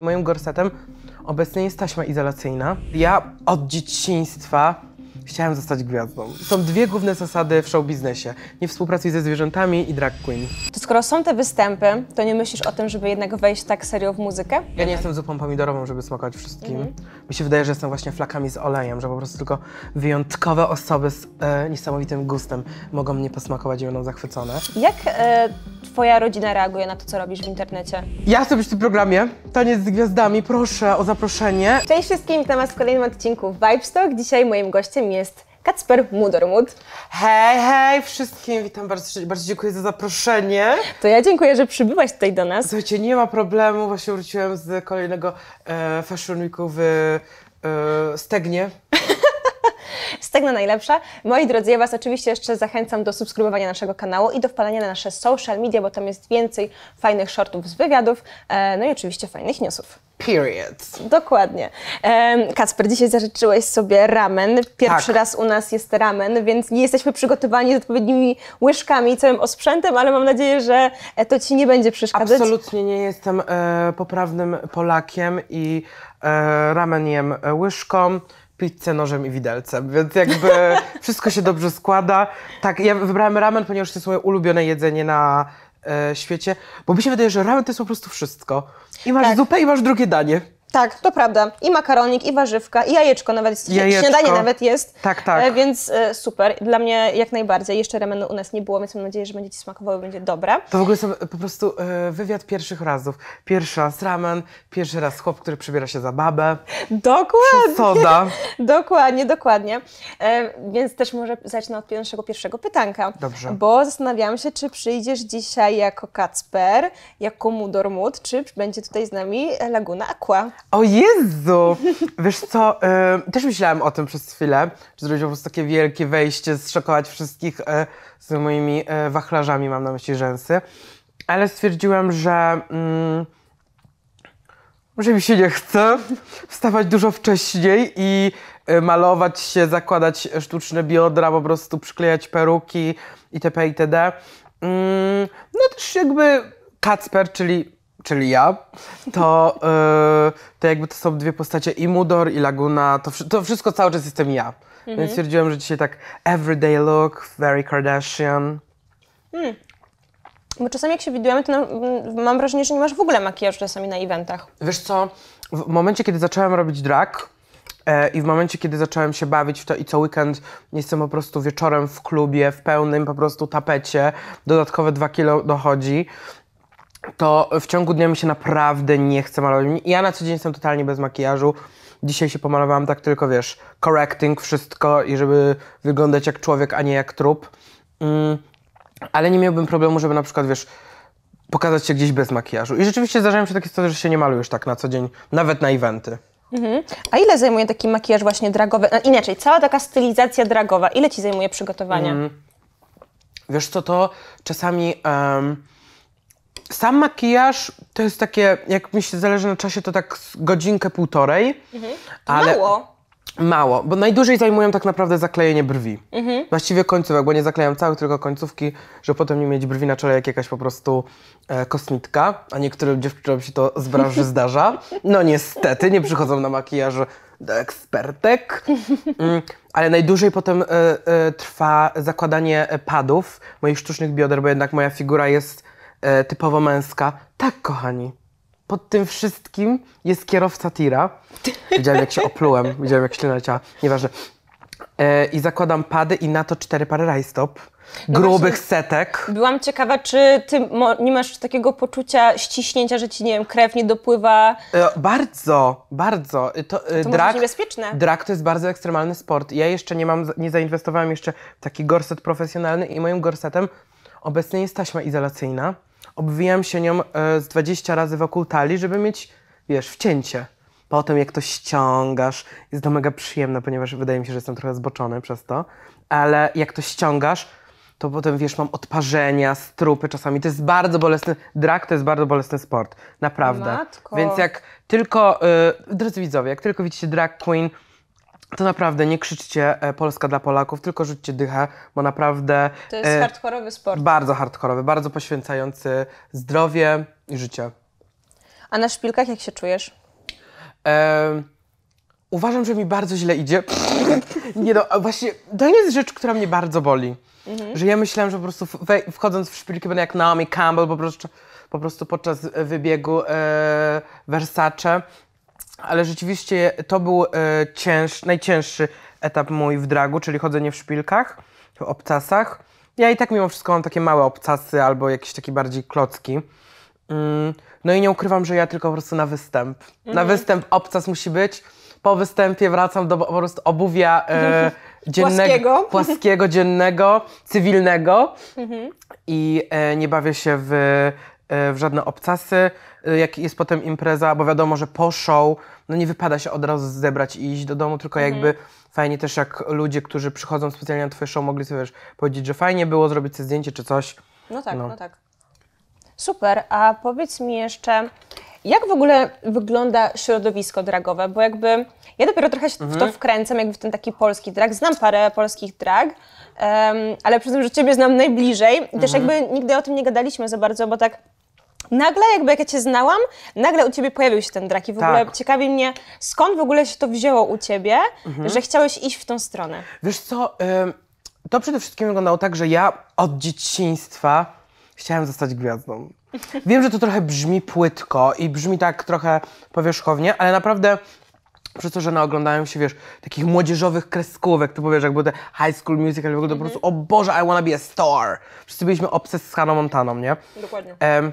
Moim gorsetem obecnie jest taśma izolacyjna. Ja od dzieciństwa Chciałem zostać gwiazdą. Są dwie główne zasady w showbiznesie. Nie współpracuj ze zwierzętami i drag queen. To skoro są te występy, to nie myślisz o tym, żeby jednak wejść tak serio w muzykę? Ja nie jestem zupą pomidorową, żeby smakować wszystkim. Mhm. Mi się wydaje, że jestem właśnie flakami z olejem, że po prostu tylko wyjątkowe osoby z e, niesamowitym gustem mogą mnie posmakować i będą zachwycone. Jak e, twoja rodzina reaguje na to, co robisz w internecie? Ja chcę być w tym programie. Taniec z gwiazdami. Proszę o zaproszenie. Cześć wszystkim, witam was w kolejnym odcinku Vibe Stock. Dzisiaj moim gościem jest jest Kacper Mudormud. Hej, hej wszystkim, witam bardzo, bardzo dziękuję za zaproszenie. To ja dziękuję, że przybyłaś tutaj do nas. Słuchajcie, nie ma problemu, właśnie wróciłem z kolejnego e, Fashion Weeku w e, Stegnie. Tak na najlepsza. Moi drodzy, ja Was oczywiście jeszcze zachęcam do subskrybowania naszego kanału i do wpalania na nasze social media, bo tam jest więcej fajnych shortów z wywiadów, e, no i oczywiście fajnych newsów. Period. Dokładnie. Kacper, dzisiaj zażyczyłeś sobie ramen. Pierwszy tak. raz u nas jest ramen, więc nie jesteśmy przygotowani z odpowiednimi łyżkami i całym osprzętem, ale mam nadzieję, że e, to Ci nie będzie przeszkadzać. Absolutnie nie jestem e, poprawnym Polakiem i e, ramen jem e, łyżką pizzę nożem i widelcem, więc jakby wszystko się dobrze składa. Tak, ja wybrałem ramen, ponieważ to jest moje ulubione jedzenie na e, świecie, bo mi się wydaje, że ramen to jest po prostu wszystko. I masz tak. zupę i masz drugie danie. Tak, to prawda. I makaronik, i warzywka, i jajeczko nawet. Jajeczko. Śniadanie nawet jest. Tak, tak. E, więc e, super. Dla mnie jak najbardziej. Jeszcze remenu u nas nie było, więc mam nadzieję, że będzie Ci smakowało, będzie dobre. To w ogóle są e, po prostu wywiad pierwszych razów. Pierwszy raz ramen, pierwszy raz chłop, który przebiera się za babę. Dokładnie. Soda. dokładnie, dokładnie. Więc też może zacznę od pierwszego pytanka. Dobrze. Bo zastanawiam się, czy przyjdziesz dzisiaj jako Kacper, jako Mudormud, czy będzie tutaj z nami Laguna Aqua. O Jezu! Wiesz co, też myślałam o tym przez chwilę, czy zrobić po prostu takie wielkie wejście, zszokować wszystkich e, z moimi e, wachlarzami, mam na myśli rzęsy. Ale stwierdziłam, że... może mm, mi się nie chce wstawać dużo wcześniej i e, malować się, zakładać sztuczne biodra, po prostu przyklejać peruki itp. itd. Mm, no też jakby Kacper, czyli czyli ja, to, yy, to jakby to są dwie postacie, i Mudor, i Laguna, to, to wszystko cały czas jestem ja. Mhm. Więc stwierdziłem, że dzisiaj tak everyday look, very Kardashian. Hmm. Bo czasami jak się widujemy, to na, mm, mam wrażenie, że nie masz w ogóle makijażu czasami na eventach. Wiesz co, w momencie, kiedy zacząłem robić drag, e, i w momencie, kiedy zacząłem się bawić w to i co weekend jestem po prostu wieczorem w klubie, w pełnym po prostu tapecie, dodatkowe dwa kilo dochodzi, to w ciągu dnia mi się naprawdę nie chce malować. Ja na co dzień jestem totalnie bez makijażu. Dzisiaj się pomalowałam tak tylko, wiesz, correcting wszystko i żeby wyglądać jak człowiek, a nie jak trup. Mm, ale nie miałbym problemu, żeby na przykład, wiesz, pokazać się gdzieś bez makijażu. I rzeczywiście zdarzają się takie sytuacje, że się nie malujesz tak na co dzień, nawet na eventy. Mhm. A ile zajmuje taki makijaż właśnie dragowy? No, inaczej, cała taka stylizacja dragowa, ile ci zajmuje przygotowania? Mm. Wiesz co, to czasami... Um, sam makijaż to jest takie, jak mi się zależy na czasie, to tak godzinkę, półtorej. Mhm. ale mało. Mało, bo najdłużej zajmują tak naprawdę zaklejenie brwi. Mhm. Właściwie końcówek, bo nie zaklejam całych, tylko końcówki, żeby potem nie mieć brwi na czele jak jakaś po prostu e, kosmitka, a niektórym dziewczynom się to z branży zdarza. No niestety, nie przychodzą na makijaż do ekspertek. Mm, ale najdłużej potem y, y, trwa zakładanie e, padów moich sztucznych bioder, bo jednak moja figura jest e, typowo męska. Tak, kochani. Pod tym wszystkim jest kierowca tira. Widziałem, jak się oplułem, widziałem, jak się leciała. Nieważne. E, I zakładam pady i na to cztery pary rajstop. No grubych setek. Byłam ciekawa, czy ty nie masz takiego poczucia ściśnięcia, że ci, nie wiem, krew nie dopływa? E, bardzo, bardzo. E, to, e, to drag, niebezpieczne. Drag to jest bardzo ekstremalny sport. Ja jeszcze nie mam, nie zainwestowałam jeszcze w taki gorset profesjonalny i moim gorsetem obecnie jest taśma izolacyjna obwijam się nią e, z 20 razy wokół talii, żeby mieć, wiesz, wcięcie. Potem jak to ściągasz, jest to mega przyjemne, ponieważ wydaje mi się, że jestem trochę zboczony przez to, ale jak to ściągasz, to potem wiesz, mam odparzenia, strupy czasami. To jest bardzo bolesny, drag to jest bardzo bolesny sport, naprawdę. Matko. Więc jak tylko, y, drodzy widzowie, jak tylko widzicie drag queen to naprawdę nie krzyczcie e, Polska dla Polaków, tylko rzućcie dychę, bo naprawdę... To jest e, hardkorowy sport. Bardzo hardkorowy, bardzo poświęcający zdrowie i życie. A na szpilkach jak się czujesz? E, uważam, że mi bardzo źle idzie. nie no, właśnie to jest rzecz, która mnie bardzo boli. Mhm. Że ja myślałam, że po prostu wchodząc w szpilki będę jak Naomi Campbell, po prostu po prostu podczas wybiegu e, Versace ale rzeczywiście to był e, cięż, najcięższy etap mój w dragu, czyli chodzenie w szpilkach, w obcasach. Ja i tak mimo wszystko mam takie małe obcasy albo jakieś takie bardziej klocki. Mm, no i nie ukrywam, że ja tylko po prostu na występ. Na mhm. występ obcas musi być. Po występie wracam do po prostu obuwia e, mhm. dziennego, płaskiego. płaskiego, dziennego, cywilnego mhm. i e, nie bawię się w E, w żadne obcasy, e, jak jest potem impreza, bo wiadomo, że po show, no nie wypada się od razu zebrać i iść do domu, tylko mhm. jakby fajnie też jak ludzie, którzy przychodzą specjalnie na twoje show, mogli sobie wiesz, powiedzieć, że fajnie było zrobić sobie zdjęcie czy coś. No tak, no, no tak. Super, a powiedz mi jeszcze, jak w ogóle wygląda środowisko dragowe? Bo jakby ja dopiero trochę się w to mhm. wkręcam, jakby w ten taki polski drag. Znam parę polskich drag, um, ale przyznam, że Ciebie znam najbliżej. też mhm. jakby nigdy o tym nie gadaliśmy za bardzo, bo tak nagle jakby jak ja Cię znałam, nagle u Ciebie pojawił się ten draki. W tak. ogóle ciekawi mnie, skąd w ogóle się to wzięło u Ciebie, mhm. że chciałeś iść w tą stronę? Wiesz co, to przede wszystkim wyglądało tak, że ja od dzieciństwa chciałem zostać gwiazdą. Wiem, że to trochę brzmi płytko i brzmi tak trochę powierzchownie, ale naprawdę przez to, że naoglądałem się, wiesz, takich młodzieżowych kreskówek, to powiesz, jak były te High School Musical, w ogóle mm po mhm. prostu, o Boże, I wanna be a star. Wszyscy byliśmy obses z Hannah Montaną, nie? Dokładnie. Um,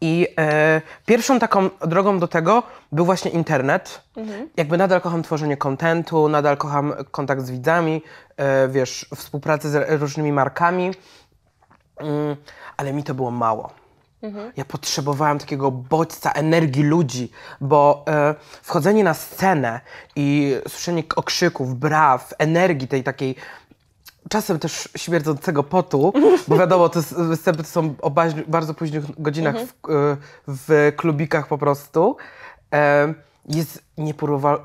i e, pierwszą taką drogą do tego był właśnie internet. Mhm. Jakby nadal kocham tworzenie kontentu, nadal kocham kontakt z widzami, e, wiesz, współpracę z różnymi markami, mm, ale mi to było mało. Mhm. Ja potrzebowałam takiego bodźca energii ludzi, bo e, wchodzenie na scenę i słyszenie okrzyków, braw, energii tej takiej czasem też śmierdzącego potu, bo wiadomo, te występy są o bardzo późnych godzinach w, mhm. e, w klubikach po prostu. Jest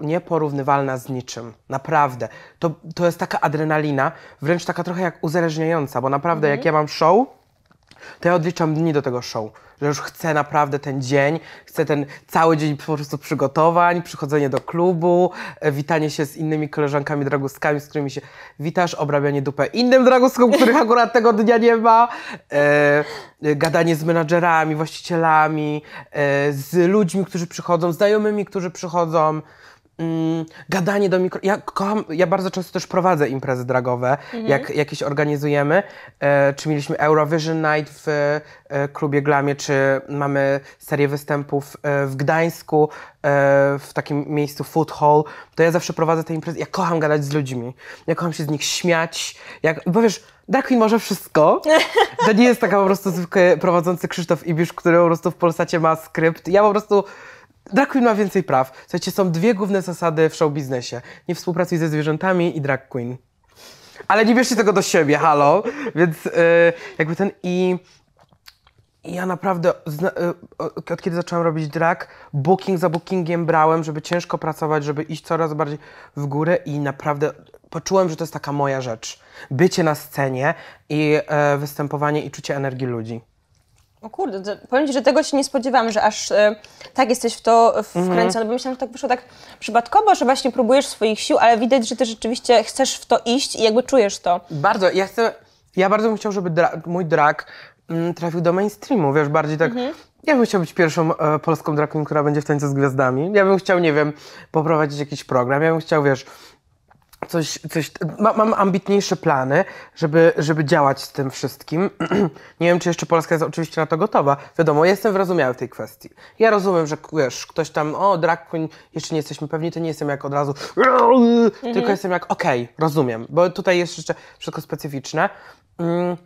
nieporównywalna z niczym. Naprawdę. To, to jest taka adrenalina, wręcz taka trochę jak uzależniająca, bo naprawdę jak mhm. ja mam show, to ja odliczam dni do tego show że już chcę naprawdę ten dzień, chcę ten cały dzień po prostu przygotowań, przychodzenie do klubu, e, witanie się z innymi koleżankami draguskami, z którymi się witasz, obrabianie dupę innym draguskom, których akurat tego dnia nie ma, e, e, gadanie z menadżerami, właścicielami, e, z ludźmi, którzy przychodzą, znajomymi, którzy przychodzą, Mm, gadanie do mikro... Ja, kocham, ja bardzo często też prowadzę imprezy dragowe, mhm. jak jakieś organizujemy. E, czy mieliśmy Eurovision Night w e, klubie Glamie, czy mamy serię występów e, w Gdańsku, e, w takim miejscu Food Hall. To ja zawsze prowadzę te imprezy. Ja kocham gadać z ludźmi. Ja kocham się z nich śmiać. Jak, bo wiesz, Drag Queen może wszystko. To nie jest taka po prostu zwykły prowadzący Krzysztof Ibisz, który po prostu w Polsacie ma skrypt. Ja po prostu Drag queen ma więcej praw. Słuchajcie, są dwie główne zasady w show biznesie. Nie współpracuj ze zwierzętami i drag queen. Ale nie bierzcie tego do siebie, halo. Więc yy, jakby ten i... ja naprawdę, y, od kiedy zacząłem robić drag, booking za bookingiem brałem, żeby ciężko pracować, żeby iść coraz bardziej w górę i naprawdę poczułem, że to jest taka moja rzecz. Bycie na scenie i e, występowanie i czucie energii ludzi. O kurde, powiem Ci, że tego się nie spodziewam, że aż e, tak jesteś w to wkręcony, mhm. bo myślałam, że tak wyszło tak przypadkowo, że właśnie próbujesz swoich sił, ale widać, że Ty rzeczywiście chcesz w to iść i jakby czujesz to. Bardzo, ja chcę, ja bardzo bym chciał, żeby dra mój drag mm, trafił do mainstreamu, wiesz, bardziej tak... Mhm. Ja bym chciał być pierwszą e, polską drag która będzie w tańcu z gwiazdami. Ja bym chciał, nie wiem, poprowadzić jakiś program. Ja bym chciał, wiesz, coś, coś ma, mam ambitniejsze plany, żeby, żeby działać z tym wszystkim. nie wiem, czy jeszcze Polska jest oczywiście na to gotowa. Wiadomo, jestem wyrozumiały w tej kwestii. Ja rozumiem, że wiesz, ktoś tam, o, drag queen, jeszcze nie jesteśmy pewni, to nie jestem jak od razu, tylko mhm. jestem jak, okej, okay, rozumiem, bo tutaj jest jeszcze wszystko specyficzne. Mm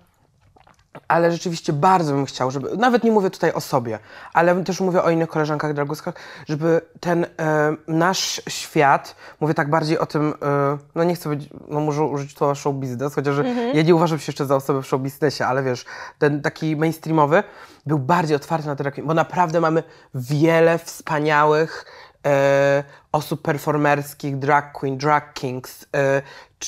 ale rzeczywiście bardzo bym chciał, żeby, nawet nie mówię tutaj o sobie, ale też mówię o innych koleżankach draguskach, żeby ten e, nasz świat, mówię tak bardziej o tym, e, no nie chcę być, no może użyć słowa show business, chociaż mhm. ja nie uważam się jeszcze za osobę w show biznesie, ale wiesz, ten taki mainstreamowy był bardziej otwarty na to, bo naprawdę mamy wiele wspaniałych e, osób performerskich, drag queen, drag kings, e,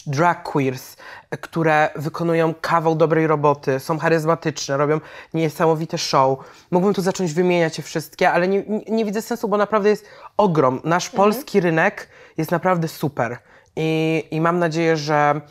drag queers, które wykonują kawał dobrej roboty, są charyzmatyczne, robią niesamowite show. Mógłbym tu zacząć wymieniać je wszystkie, ale nie, nie, nie widzę sensu, bo naprawdę jest ogrom. Nasz mhm. polski rynek jest naprawdę super. I, I mam nadzieję, że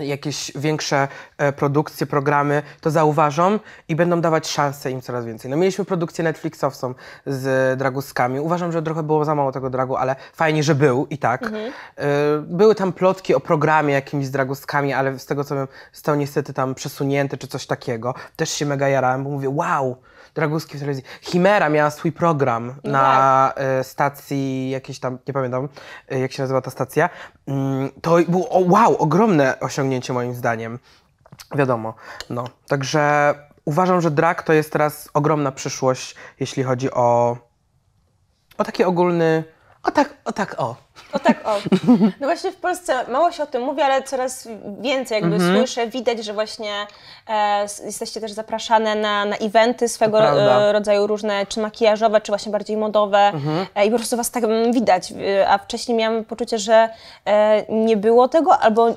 jakieś większe e, produkcje, programy, to zauważą i będą dawać szansę im coraz więcej. No mieliśmy produkcję Netflixową z Draguskami. Uważam, że trochę było za mało tego Dragu, ale fajnie, że był i tak. Mhm. E, były tam plotki o programie jakimś z Draguskami, ale z tego co wiem, został niestety tam przesunięty czy coś takiego. Też się mega jarałem, bo mówię wow, Draguski w telewizji. Chimera miała swój program no na tak. E, stacji jakiejś tam, nie pamiętam e, jak się nazywa ta stacja. Mm, to było, wow, ogromne osiągnięcie moim zdaniem. Wiadomo, no. Także uważam, że drag to jest teraz ogromna przyszłość, jeśli chodzi o, o taki ogólny o tak, o tak, o. O tak, o. No właśnie w Polsce mało się o tym mówi, ale coraz więcej jakby mm słyszę, widać, że właśnie e, jesteście też zapraszane na, na eventy swego e, rodzaju różne, czy makijażowe, czy właśnie bardziej modowe mhm. e, i po prostu was tak widać, e, a wcześniej miałam poczucie, że e, nie było tego, albo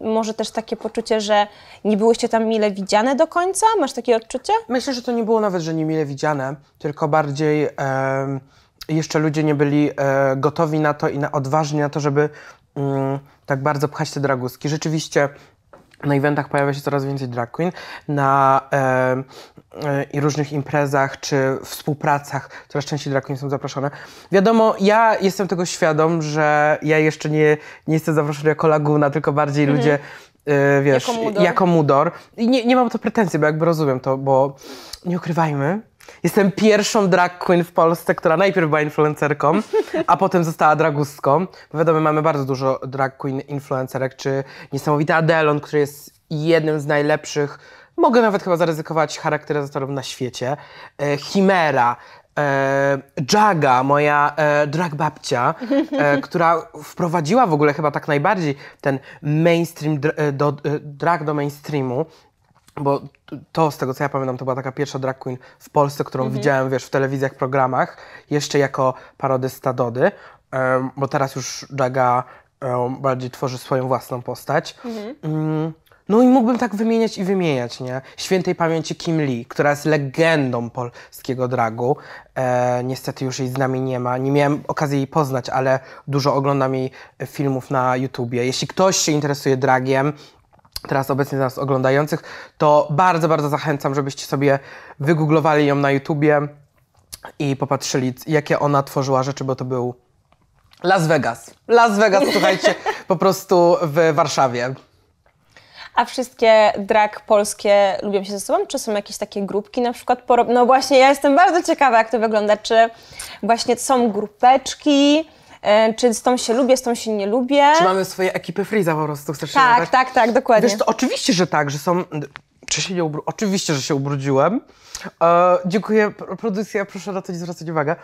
może też takie poczucie, że nie byłyście tam mile widziane do końca? Masz takie odczucie? Myślę, że to nie było nawet, że nie mile widziane, tylko bardziej... E, jeszcze ludzie nie byli e, gotowi na to i na, odważni na to, żeby mm, tak bardzo pchać te draguski. Rzeczywiście na eventach pojawia się coraz więcej drag queen, na e, e, różnych imprezach czy współpracach coraz częściej drag queen są zaproszone. Wiadomo, ja jestem tego świadom, że ja jeszcze nie, nie jestem zaproszony jako laguna, tylko bardziej mhm. ludzie e, wiesz, jako mudor. Jako mudor. I nie, nie mam to pretensji, bo jakby rozumiem to, bo nie ukrywajmy, Jestem pierwszą drag queen w Polsce, która najpierw była influencerką, a potem została dragustką. Bo wiadomo, mamy bardzo dużo drag queen influencerek, czy niesamowita Adelon, który jest jednym z najlepszych, mogę nawet chyba zaryzykować, charakteryzatorów na świecie. E, Chimera, e, Jaga, moja e, drag babcia, e, która wprowadziła w ogóle chyba tak najbardziej ten mainstream, dr, e, do, e, drag do mainstreamu bo to, z tego co ja pamiętam, to była taka pierwsza drag queen w Polsce, którą mhm. widziałem, wiesz, w telewizjach, programach, jeszcze jako parodysta Dody, um, bo teraz już Daga um, bardziej tworzy swoją własną postać. Um, no i mógłbym tak wymieniać i wymieniać, nie? Świętej pamięci Kim Lee, która jest legendą polskiego dragu. E, niestety już jej z nami nie ma. Nie miałem okazji jej poznać, ale dużo oglądam jej filmów na YouTubie. Jeśli ktoś się interesuje dragiem, teraz obecnie nas oglądających, to bardzo, bardzo zachęcam, żebyście sobie wygooglowali ją na YouTubie i popatrzyli, jakie ona tworzyła rzeczy, bo to był Las Vegas. Las Vegas, słuchajcie, po prostu w Warszawie. A wszystkie drag polskie lubią się ze sobą? Czy są jakieś takie grupki na przykład? Porob... No właśnie, ja jestem bardzo ciekawa, jak to wygląda. Czy właśnie są grupeczki? E, czy z tą się lubię, z tą się nie lubię. Czy mamy swoje ekipy Freeza po prostu, chcesz tak, tak, tak, tak, dokładnie. Wiesz, to oczywiście, że tak, że są... Czy się nie ubr. Oczywiście, że się ubrudziłem. E, dziękuję, produkcja, proszę na to nie zwracać uwagę.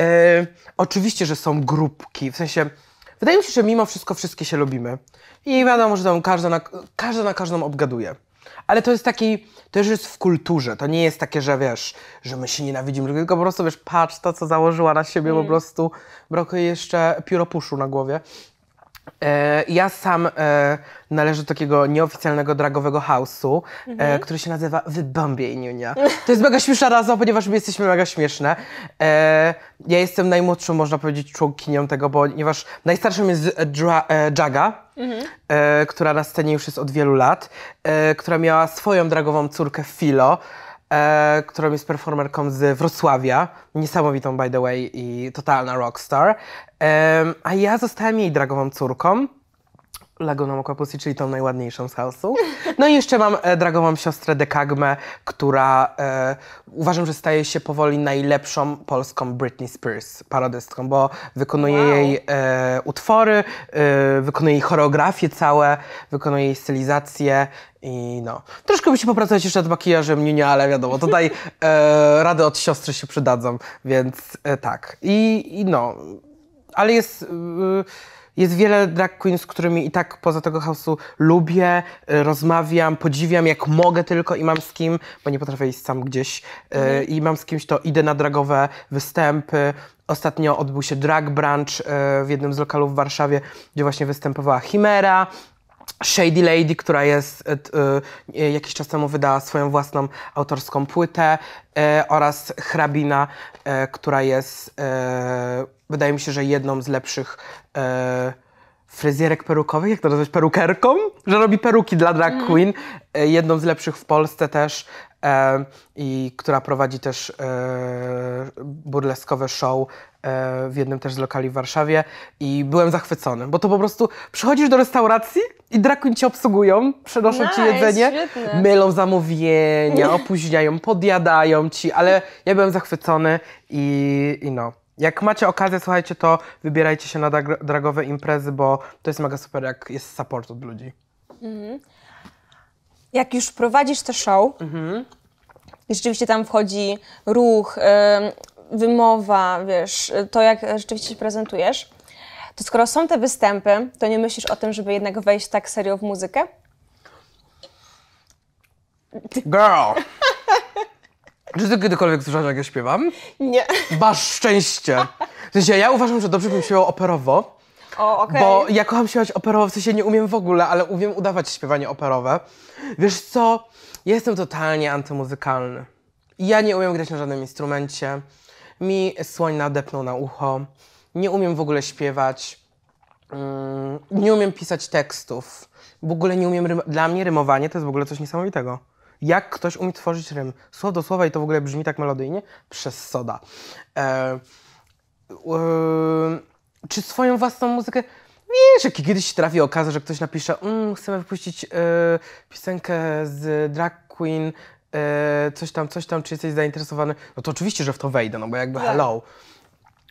E, oczywiście, że są grupki, w sensie... Wydaje mi się, że mimo wszystko wszystkie się lubimy. I wiadomo, że tam każda na, każda na każdą obgaduje. Ale to jest taki, to już jest w kulturze, to nie jest takie, że wiesz, że my się nienawidzimy, tylko po prostu wiesz, patrz to, co założyła na siebie mm. po prostu, brakuje jeszcze pióropuszu na głowie. E, ja sam e, należę do takiego nieoficjalnego dragowego house'u, e, mhm. który się nazywa The Nunia. To jest mega śmieszna razem, ponieważ my jesteśmy mega śmieszne. ja jestem najmłodszą, można powiedzieć, członkinią tego, ponieważ najstarszą jest Jaga, mhm. która na scenie już jest od wielu lat, która miała swoją dragową córkę Filo, e, którą jest performerką z Wrocławia, niesamowitą by the way i totalna rockstar. E, a ja zostałam jej dragową córką. Lagoną Aquapussy, czyli tą najładniejszą z house'u. No i jeszcze mam e, dragową siostrę Dekagmę, która e, uważam, że staje się powoli najlepszą polską Britney Spears parodystką, bo wykonuje wow. jej e, utwory, e, wykonuje jej choreografie całe, wykonuje jej stylizację i no. Troszkę by się popracować jeszcze nad makijażem, nie, nie, ale wiadomo, tutaj e, rady od siostry się przydadzą, więc e, tak. I, I, no, ale jest y, jest wiele drag queen, z którymi i tak poza tego chaosu lubię, y, rozmawiam, podziwiam jak mogę tylko i mam z kim, bo nie potrafię iść sam gdzieś mm. i mam z kimś to idę na dragowe występy. Ostatnio odbył się drag brunch y, w jednym z lokalów w Warszawie, gdzie właśnie występowała Chimera, Shady Lady, która jest e, e, e, jakiś czas temu wydała swoją własną autorską płytę oraz Hrabina, która jest wydaje mi się, że jedną z lepszych fryzjerek perukowych, jak to nazwać, perukerką, że robi peruki dla drag mm. queen, mm. jedną z lepszych w Polsce też e, i która prowadzi też e, burleskowe show e, w jednym też z lokali w Warszawie i byłem zachwycony, bo to po prostu przychodzisz do restauracji i drag queen cię obsługują, przenoszą nice, ci jedzenie, świetne. mylą zamówienia, opóźniają, podjadają ci, ale ja byłem zachwycony i, i no. Jak macie okazję, słuchajcie, to wybierajcie się na dragowe imprezy, bo to jest mega super, jak jest support od ludzi. Mhm. Jak już prowadzisz to show, mhm. i rzeczywiście tam wchodzi ruch, yy, wymowa, wiesz, to jak rzeczywiście się prezentujesz, to skoro są te występy, to nie myślisz o tym, żeby jednak wejść tak serio w muzykę? Girl! Czy ty kiedykolwiek słyszałaś, jak ja śpiewam? Nie. Masz szczęście. W sensie, ja uważam, że dobrze bym śpiewał operowo. O, okej. Bo ja kocham śpiewać operowo, w sensie nie umiem w ogóle, ale umiem udawać śpiewanie operowe. Wiesz co? jestem totalnie antymuzykalny. Ja nie umiem grać na żadnym instrumencie. Mi słoń nadepnął na ucho. Nie umiem w ogóle śpiewać. Mm, nie umiem pisać tekstów. W ogóle nie umiem. Dla mnie rymowanie to jest w ogóle coś niesamowitego jak ktoś umie tworzyć rym. Słowo do słowa i to w ogóle brzmi tak melodyjnie, przez soda. E, e, czy swoją własną muzykę? Wiesz, jak kiedyś się trafi okaza, że ktoś napisze, mmm, chcemy wypuścić e, piosenkę z drag queen, e, coś tam, coś tam, czy jesteś zainteresowany? No to oczywiście, że w to wejdę, no bo jakby tak. hello.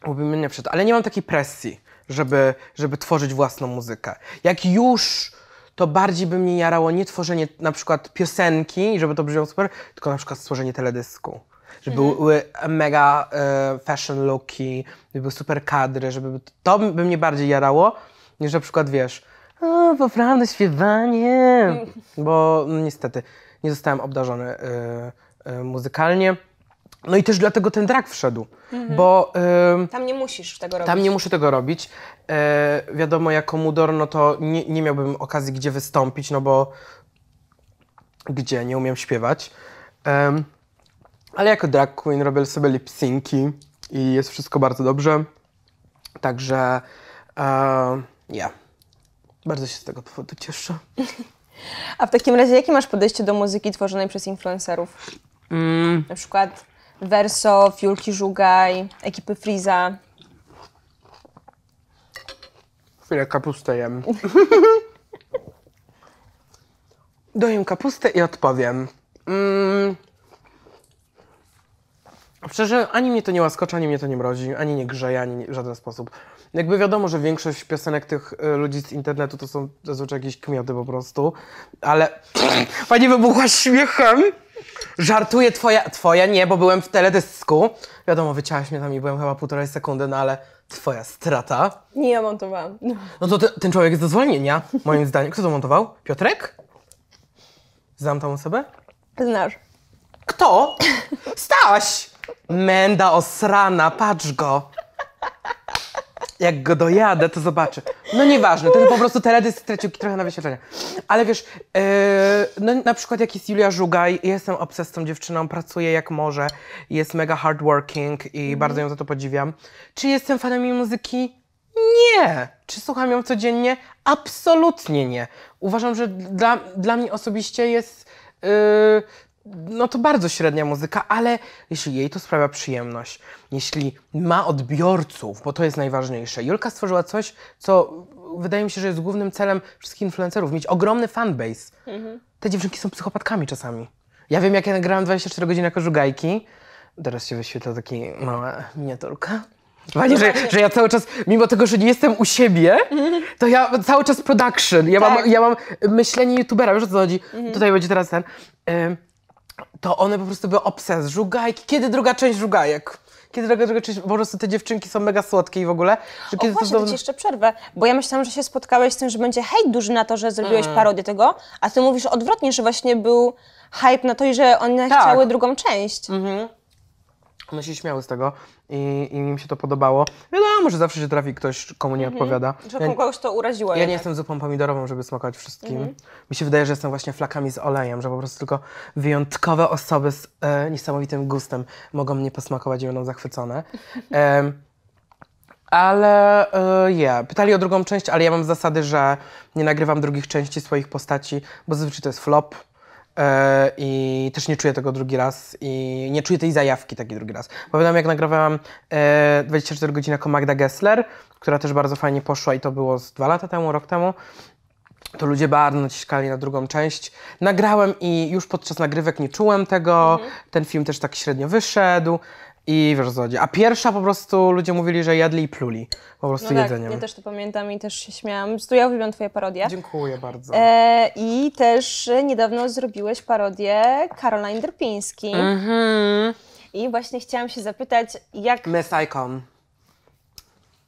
Byłby mnie przed, ale nie mam takiej presji, żeby, żeby tworzyć własną muzykę. Jak już to bardziej by mnie jarało nie tworzenie na przykład piosenki, żeby to brzmiało super, tylko na przykład stworzenie teledysku. Żeby mhm. były e, mega e, fashion looki, żeby były super kadry, żeby to by mnie bardziej jarało, niż na przykład wiesz, o, poprawne śpiewanie, mhm. bo no, niestety nie zostałem obdarzony y, muzykalnie. No i też dlatego ten drak wszedł, mhm. bo... tam nie musisz tego robić. Tam nie muszę tego robić. E, wiadomo, jako mudor, no to nie, nie miałbym okazji gdzie wystąpić, no bo gdzie, nie umiem śpiewać. ale jako drag queen robię sobie lipsinki i jest wszystko bardzo dobrze. Także e, ja yeah. bardzo się z tego powodu cieszę. A w takim razie, jakie masz podejście do muzyki tworzonej przez influencerów? Mm. Na przykład Verso, Fiulki Żugaj, ekipy Friza. Chwilę kapustę jem. Dojem kapustę i odpowiem. Mm. Szczerze, ani mnie to nie łaskoczy, ani mnie to nie mrozi, ani nie grzeje, ani w żaden sposób. Jakby wiadomo, że większość piosenek tych y, ludzi z internetu to są zazwyczaj jakieś kmioty po prostu, ale... Pani wybuchła śmiechem! Żartuję, twoja, twoja nie, bo byłem w teledysku. Wiadomo, wyciałaś mnie tam i byłem chyba półtorej sekundy, no ale twoja strata. Nie, ja montowałam. No, no to ten człowiek jest do zwolnienia, moim zdaniem. Kto to montował? Piotrek? Znam tą osobę? Znasz. Kto? Staś! Menda osrana, patrz go jak go dojadę, to zobaczę. No nieważne, ten po prostu teledysk stracił trochę na wyświetlenia. Ale wiesz, yy, no na przykład jak jest Julia Żugaj, jestem obses tą dziewczyną, pracuję jak może, jest mega hardworking i mm. bardzo ją za to podziwiam. Czy jestem fanem jej muzyki? Nie! Czy słucham ją codziennie? Absolutnie nie. Uważam, że dla, dla mnie osobiście jest... Yy, no to bardzo średnia muzyka, ale jeśli jej to sprawia przyjemność, jeśli ma odbiorców, bo to jest najważniejsze. Julka stworzyła coś, co wydaje mi się, że jest głównym celem wszystkich influencerów, mieć ogromny fanbase. Mhm. Te dziewczynki są psychopatkami czasami. Ja wiem, jak ja nagrałam 24 godziny jako żugajki. Teraz się wyświetla taki mała miniaturka. Właśnie, że, że ja cały czas, mimo tego, że nie jestem u siebie, to ja cały czas production. Ja, tak. mam, ja mam myślenie youtubera, wiesz o co chodzi? Mhm. Tutaj będzie teraz ten. Y to one po prostu były obses. Żugajki. Kiedy druga część żugajek? Kiedy druga, druga część, po prostu te dziewczynki są mega słodkie i w ogóle. Że kiedy o właśnie, to znowu... jeszcze przerwę, bo ja myślałam, że się spotkałeś z tym, że będzie hejt duży na to, że zrobiłeś mm. parodię tego, a ty mówisz odwrotnie, że właśnie był hype na to i że one tak. chciały drugą część. Mhm one no się śmiały z tego i, i im się to podobało. Wiadomo, że zawsze się trafi ktoś, komu nie mhm. odpowiada. Że kogoś to uraziło. Ja nie jestem zupą pomidorową, żeby smakować wszystkim. Mhm. Mi się wydaje, że jestem właśnie flakami z olejem, że po prostu tylko wyjątkowe osoby z e, niesamowitym gustem mogą mnie posmakować i będą zachwycone. E, ale ja, yeah. pytali o drugą część, ale ja mam zasady, że nie nagrywam drugich części swoich postaci, bo zazwyczaj to jest flop. E, I też nie czuję tego drugi raz i nie czuję tej zajawki taki drugi raz. Pamiętam jak nagrywałam 24 e, godziny jako Magda Gessler, która też bardzo fajnie poszła i to było z dwa lata temu, rok temu to ludzie bardzo naciskali na drugą część. Nagrałem i już podczas nagrywek nie czułem tego. Mhm. Ten film też tak średnio wyszedł. I wiesz rozwodzie. co A pierwsza po prostu ludzie mówili, że jadli i pluli. Po prostu no tak, jedzeniem. Ja też to pamiętam i też się śmiałam. Po ja uwielbiam twoje parodie. Dziękuję bardzo. E, I też e, niedawno zrobiłeś parodię Caroline Drpiński. Mhm. I właśnie chciałam się zapytać, jak... Miss Icon.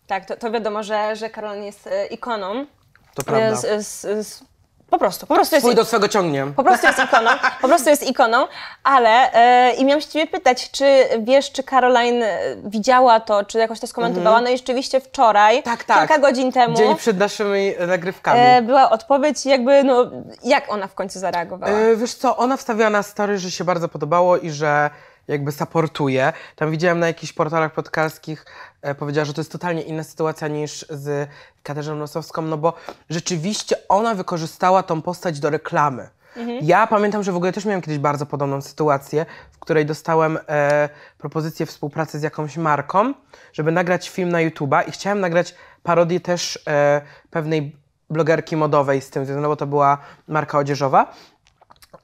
Tak, to, to wiadomo, że, że Karolin jest e, ikoną. To prawda. E, z, z, z po prostu, po prostu Swój do swego ciągnie. Po prostu jest ikoną, po prostu jest ikoną, ale e, i miałam się ciebie pytać, czy wiesz, czy Caroline e, widziała to, czy jakoś to skomentowała, mhm. no i rzeczywiście wczoraj, tak, tak. kilka godzin temu... Dzień przed naszymi e, nagrywkami. była odpowiedź jakby, no, jak ona w końcu zareagowała? wiesz co, ona wstawiła na story, że się bardzo podobało i że jakby supportuje. Tam widziałem na jakichś portalach podkarskich, e, powiedziała, że to jest totalnie inna sytuacja niż z Katarzyną Nosowską, no bo rzeczywiście ona wykorzystała tą postać do reklamy. Mhm. Ja pamiętam, że w ogóle też miałem kiedyś bardzo podobną sytuację, w której dostałem e, propozycję współpracy z jakąś marką, żeby nagrać film na YouTube'a i chciałem nagrać parodię też e, pewnej blogerki modowej z tym, no bo to była marka odzieżowa.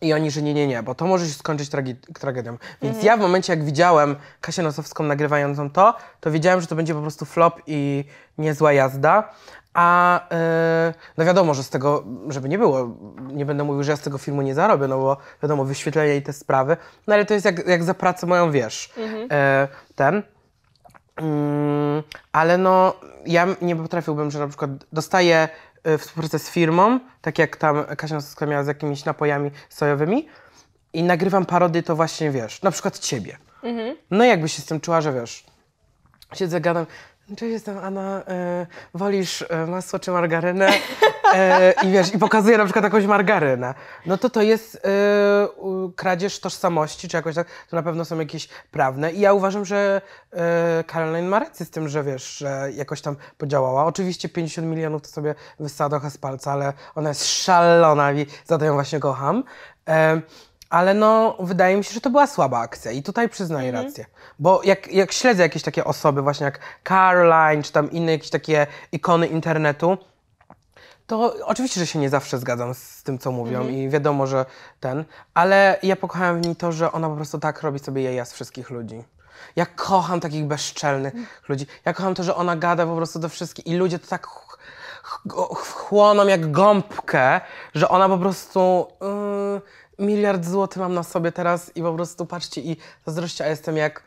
I oni, że nie, nie, nie, bo to może się skończyć tragi- tragedią. Więc mhm. ja w momencie, jak widziałem Kasię Nosowską nagrywającą to, to wiedziałem, że to będzie po prostu flop i niezła jazda. A yy, no wiadomo, że z tego, żeby nie było, nie będę mówił, że ja z tego filmu nie zarobię, no bo wiadomo, wyświetlenia i te sprawy, no ale to jest jak, jak za pracę moją, wiesz, mhm. yy, ten. Yy, ale no, ja nie potrafiłbym, że na przykład dostaję E, współpracę z firmą, tak jak tam Kasia nas miała z jakimiś napojami sojowymi i nagrywam parody, to właśnie wiesz, na przykład ciebie. Mhm. No jakbyś się z tym czuła, że wiesz, siedzę, gadam, Cześć, jestem Anna. E, wolisz e, masło czy margarynę? E, I wiesz, i pokazuje na przykład jakąś margarynę. No to to jest e, kradzież tożsamości, czy jakoś tak. To na pewno są jakieś prawne. I ja uważam, że e, Caroline ma rację z tym, że wiesz, że jakoś tam podziałała. Oczywiście 50 milionów to sobie wysała trochę z palca, ale ona jest szalona i za to ją właśnie kocham. E, ale no wydaje mi się, że to była słaba akcja i tutaj przyznaję mhm. rację. Bo jak, jak śledzę jakieś takie osoby, właśnie jak Caroline, czy tam inne jakieś takie ikony internetu, to oczywiście, że się nie zawsze zgadzam z tym, co mówią mhm. i wiadomo, że ten, ale ja pokochałem w niej to, że ona po prostu tak robi sobie jaja z wszystkich ludzi. Ja kocham takich bezczelnych mhm. ludzi. Ja kocham to, że ona gada po prostu do wszystkich i ludzie to tak chłoną jak gąbkę, że ona po prostu... Yy, miliard złotych mam na sobie teraz i po prostu patrzcie i zazdroście, a jestem jak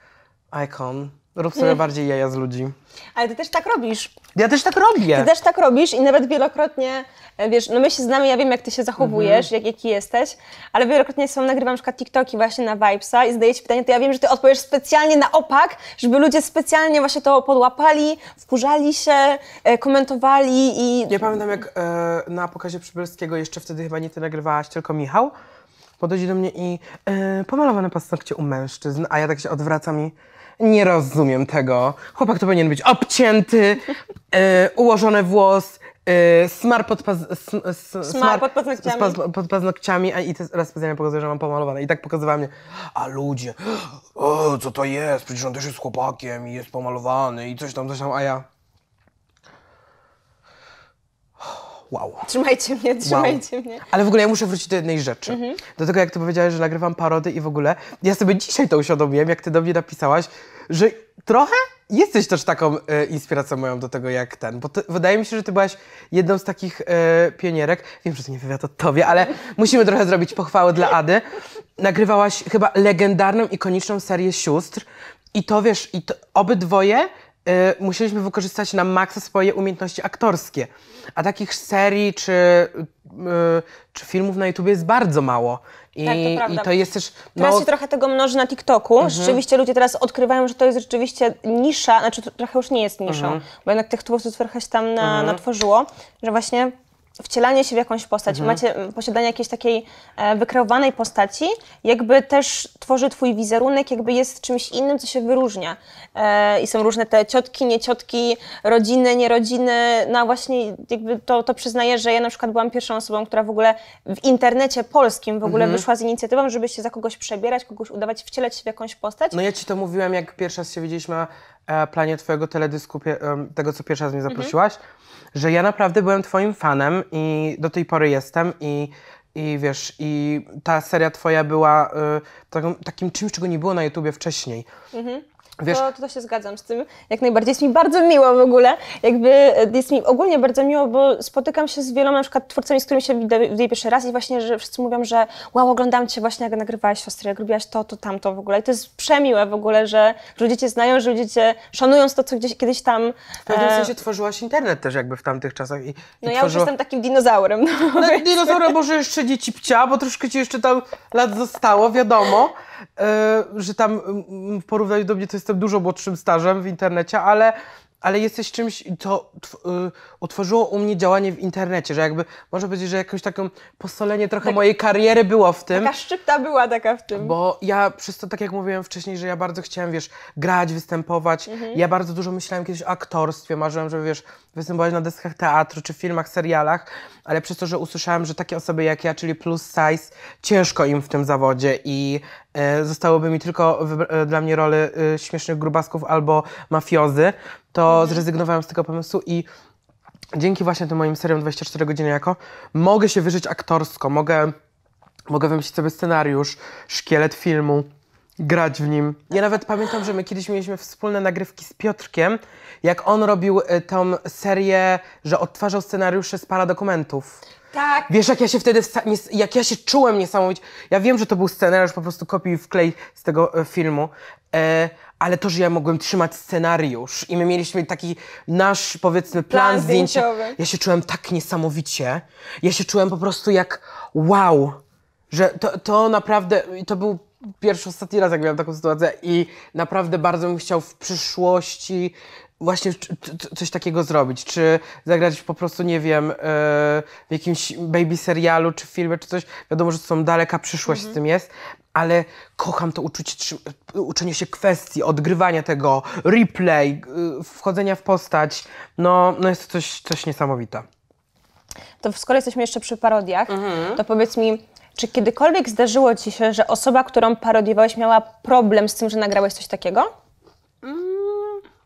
icon. Rób sobie mm. bardziej jaja z ludzi. Ale ty też tak robisz. Ja też tak robię. Ty też tak robisz i nawet wielokrotnie, e, wiesz, no my się znamy, ja wiem jak ty się zachowujesz, mhm. jak, jaki jesteś, ale wielokrotnie sam nagrywam na przykład TikToki właśnie na Vibesa i zadaję ci pytanie, to ja wiem, że ty odpowiesz specjalnie na opak, żeby ludzie specjalnie właśnie to podłapali, wkurzali się, e, komentowali i... Ja pamiętam jak e, na pokazie Przybylskiego, jeszcze wtedy chyba nie ty nagrywałaś, tylko Michał, podchodzi do mnie i e, pomalowane paznokcie u mężczyzn, a ja tak się odwracam i nie rozumiem tego. Chłopak to powinien być obcięty, e, ułożony włos, e, smar pod, paz, sm, smar pod paznokciami, pod paznokciami a i raz specjalnie pokazuję, że mam pomalowane. I tak pokazywała mnie, a ludzie, o, co to jest, przecież on też jest chłopakiem i jest pomalowany i coś tam, coś tam, a ja... wow. Trzymajcie mnie, trzymajcie wow. mnie. Ale w ogóle ja muszę wrócić do jednej rzeczy. Mhm. Do tego, jak ty powiedziałaś, że nagrywam parody i w ogóle. Ja sobie dzisiaj to uświadomiłem, jak ty do mnie napisałaś, że trochę jesteś też taką e, inspiracją moją do tego, jak ten. Bo wydaje mi się, że ty byłaś jedną z takich e, pionierek. Wiem, że to nie wywiad o tobie, ale musimy trochę zrobić pochwałę dla Ady. Nagrywałaś chyba legendarną, ikoniczną serię sióstr. I to wiesz, i to, obydwoje Y, musieliśmy wykorzystać na maksa swoje umiejętności aktorskie. A takich serii czy, y, czy filmów na YouTube jest bardzo mało. I, tak, to, prawda. i to jest też. Mało... Teraz no się trochę tego mnoży na TikToku. Mhm. Rzeczywiście ludzie teraz odkrywają, że to jest rzeczywiście nisza, znaczy trochę już nie jest niszą, mhm. bo jednak tych twórców trochę się tam na, mhm. natworzyło, że właśnie wcielanie się w jakąś postać, mhm. macie mm, posiadanie jakiejś takiej e, wykreowanej postaci, jakby też tworzy twój wizerunek, jakby jest czymś innym, co się wyróżnia. E, I są różne te ciotki, nieciotki, rodziny, nierodziny. No a właśnie jakby to, to przyznaję, że ja na przykład byłam pierwszą osobą, która w ogóle w internecie polskim w ogóle mhm. wyszła z inicjatywą, żeby się za kogoś przebierać, kogoś udawać, wcielać się w jakąś postać. No ja ci to mówiłem, jak pierwszy raz się widzieliśmy na e, planie twojego teledysku, tego co pierwszy raz mnie mhm. zaprosiłaś. Mhm że ja naprawdę byłem twoim fanem i do tej pory jestem i i wiesz, i ta seria twoja była y, takim czymś, czego nie było na YouTubie wcześniej. Mhm. Wiesz, to, to się zgadzam z tym. Jak najbardziej jest mi bardzo miło w ogóle. Jakby e, jest mi ogólnie bardzo miło, bo spotykam się z wieloma na przykład twórcami, z którymi się widzę pierwszy raz i właśnie, że wszyscy mówią, że wow, oglądam cię właśnie jak nagrywałaś siostry, jak robiłaś to, to, tamto w ogóle. I to jest przemiłe w ogóle, że ludzie cię znają, że ludzie cię szanują, to, co gdzieś kiedyś tam. W pewnym e... sensie tworzyłaś internet też jakby w tamtych czasach. I, no ja już jestem takim dinozaurem. No, no dinozaurem może jeszcze dzieci pcia, bo troszkę ci jeszcze tam lat zostało, wiadomo. E, że tam w mm, mm, porównaniu do mnie to jestem dużo młodszym stażem w internecie, ale ale jesteś czymś, co y, otworzyło u mnie działanie w internecie, że jakby można powiedzieć, że jakąś taką posolenie trochę tak, mojej kariery było w tym. Taka szczypta była taka w tym. Bo ja przez to, tak jak mówiłem wcześniej, że ja bardzo chciałem, wiesz, grać, występować. Mhm. Ja bardzo dużo myślałem kiedyś o aktorstwie, marzyłem, żeby, wiesz, występować na deskach teatru, czy filmach, serialach, ale przez to, że usłyszałem, że takie osoby jak ja, czyli plus size, ciężko im w tym zawodzie i e, zostałyby mi tylko e, dla mnie role e, śmiesznych grubasków albo mafiozy, to mhm. zrezygnowałam z tego pomysłu i dzięki właśnie tym moim seriom 24 godziny jako mogę się wyżyć aktorsko, mogę, mogę wymyślić sobie scenariusz, szkielet filmu, grać w nim. Ja nawet pamiętam, że my kiedyś mieliśmy wspólne nagrywki z Piotrkiem, jak on robił y, tą serię, że odtwarzał scenariusze z para dokumentów. Tak. Wiesz, jak ja się wtedy, jak ja się czułem niesamowicie. Ja wiem, że to był scenariusz, po prostu kopiuj, i wklej z tego y, filmu, e, ale to, że ja mogłem trzymać scenariusz i my mieliśmy taki nasz, powiedzmy, plan, plan zdjęciowy. Ja się czułem tak niesamowicie. Ja się czułem po prostu jak wow, że to, to naprawdę, to był pierwszy, ostatni raz, jak miałem taką sytuację i naprawdę bardzo bym chciał w przyszłości właśnie coś takiego zrobić, czy zagrać po prostu, nie wiem, e, w jakimś baby serialu, czy filmie, czy coś. Wiadomo, że to są daleka przyszłość mhm. z tym jest, ale kocham to uczucie, uczenie się kwestii, odgrywania tego, replay, wchodzenia w postać. No, no jest to coś, coś niesamowite. To skoro jesteśmy jeszcze przy parodiach, mhm. to powiedz mi, czy kiedykolwiek zdarzyło Ci się, że osoba, którą parodiowałeś, miała problem z tym, że nagrałeś coś takiego?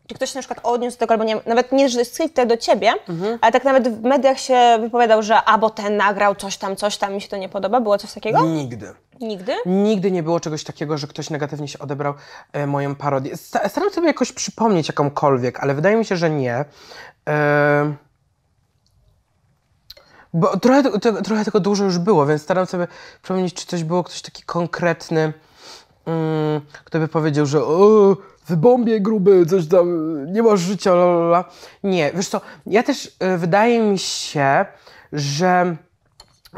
Czy ktoś się na przykład odniósł do tego, albo nie, nawet nie że do ciebie, mhm. ale tak nawet w mediach się wypowiadał, że albo ten nagrał coś tam, coś tam, mi się to nie podoba. Było coś takiego? Nigdy. Nigdy? Nigdy nie było czegoś takiego, że ktoś negatywnie się odebrał e, moją parodię. staram sobie jakoś przypomnieć jakąkolwiek, ale wydaje mi się, że nie. E... Bo trochę, te, trochę tego dużo już było, więc staram sobie przypomnieć, czy coś było, ktoś taki konkretny, mm, kto by powiedział, że wybombie gruby, coś tam, nie masz życia, lalala. Nie, wiesz co, ja też e, wydaje mi się, że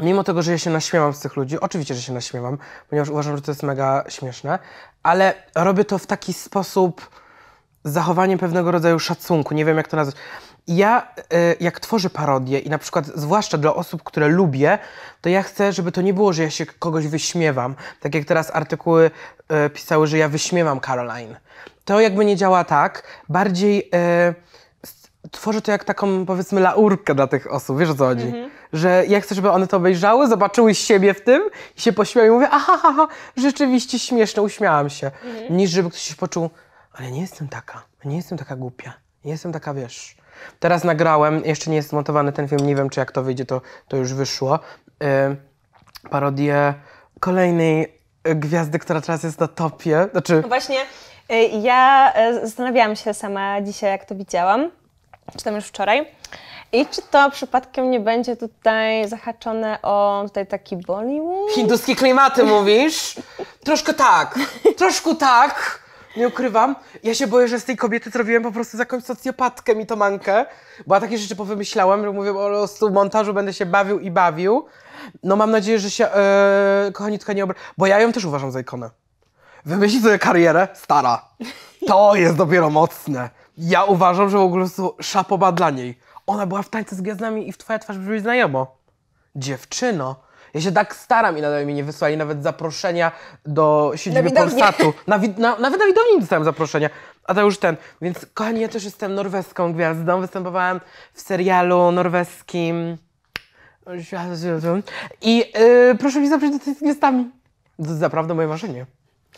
mimo tego, że ja się naśmiewam z tych ludzi, oczywiście, że się naśmiewam, ponieważ uważam, że to jest mega śmieszne, ale robię to w taki sposób zachowanie pewnego rodzaju szacunku, nie wiem jak to nazwać ja, e, jak tworzę parodię i na przykład, zwłaszcza dla osób, które lubię, to ja chcę, żeby to nie było, że ja się kogoś wyśmiewam. Tak jak teraz artykuły e, pisały, że ja wyśmiewam Caroline. To jakby nie działa tak. Bardziej e, tworzę to jak taką, powiedzmy, laurkę dla tych osób, wiesz o co chodzi? Mhm. Że ja chcę, żeby one to obejrzały, zobaczyły siebie w tym i się pośmiały i mówię, aha, ha, ha, rzeczywiście śmieszne, uśmiałam się. Mhm. Niż żeby ktoś się poczuł, ale nie jestem taka, nie jestem taka głupia, nie jestem taka, wiesz... Teraz nagrałem, jeszcze nie jest zmontowany ten film, nie wiem czy jak to wyjdzie, to, to już wyszło. Yy, parodię kolejnej y, gwiazdy, która teraz jest na topie. Znaczy... No właśnie, yy, ja y, zastanawiałam się sama dzisiaj, jak to widziałam, czy tam już wczoraj. I czy to przypadkiem nie będzie tutaj zahaczone o tutaj taki Bollywood? Hinduskie klimaty mówisz? Troszkę tak, troszkę tak. Nie ukrywam, ja się boję, że z tej kobiety zrobiłem po prostu jakąś socjopatkę, mitomankę, bo ja takie rzeczy powymyślałem, że mówię, o prostu o montażu będę się bawił i bawił. No mam nadzieję, że się, yy, kochani, tylko nie obra... Bo ja ją też uważam za ikonę. Wymyśli sobie karierę, stara. To jest dopiero mocne. Ja uważam, że w ogóle szapoba dla niej. Ona była w tańcu z gwiazdami i w twoja twarz brzmi znajomo. Dziewczyno, ja się tak staram i nadal mi nie wysłali nawet zaproszenia do siedziby na Polsatu. Na wi- na, nawet na widowni nie dostałem zaproszenia. A to już ten. Więc kochani, ja też jestem norweską gwiazdą. Występowałam w serialu norweskim. I yy, proszę mi zaprosić do tych gwiazdami. To jest naprawdę moje marzenie.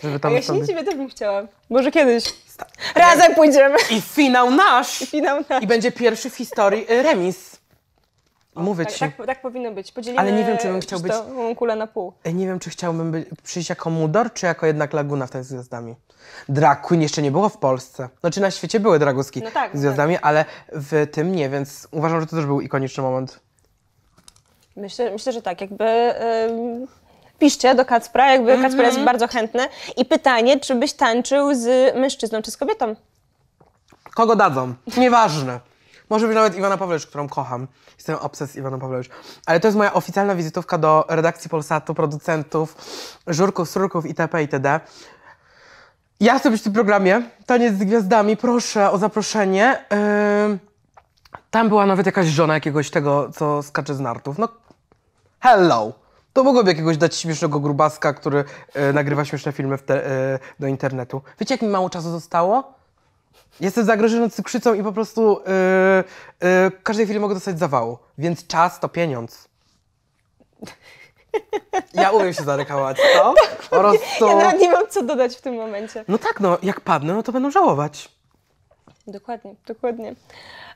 Żeby tam A ja się ciebie też bym chciała. Może kiedyś. Razem pójdziemy. I finał nasz! I finał nasz. I będzie pierwszy w historii y, remis. Mówię tak, ci. Tak, tak, powinno być. Podzielimy Ale nie wiem, czy bym chciał być. kulę na pół. E, nie wiem, czy chciałbym być, przyjść jako Mudor, czy jako jednak Laguna w ten z gwiazdami. Drag Queen jeszcze nie było w Polsce. Znaczy na świecie były draguski no tak, z no gwiazdami, tak. ale w tym nie, więc uważam, że to też był ikoniczny moment. Myślę, myślę że tak. Jakby. piszcie do Kacpra, jakby mm -hmm. jest bardzo chętny. I pytanie, czy byś tańczył z mężczyzną czy z kobietą? Kogo dadzą? Nieważne. Może być nawet Iwana Pawlewicz, którą kocham. Jestem obses Iwaną Pawlewicz. Ale to jest moja oficjalna wizytówka do redakcji Polsatu, producentów, żurków, surków itp. itd. Ja chcę być w tym programie. Taniec z gwiazdami. Proszę o zaproszenie. Yy... Tam była nawet jakaś żona jakiegoś tego, co skacze z nartów. No, hello! To mogłoby jakiegoś dać śmiesznego grubaska, który yy, nagrywa śmieszne filmy te, yy, do internetu. Wiecie, jak mi mało czasu zostało? Jestem zagrożony cukrzycą i po prostu yy, yy, każdej chwili mogę dostać zawału. Więc czas to pieniądz. Ja umiem się zareklamować, co? Po tak. prostu... Ja nawet nie mam co dodać w tym momencie. No tak, no jak padnę, no to będą żałować. Dokładnie, dokładnie.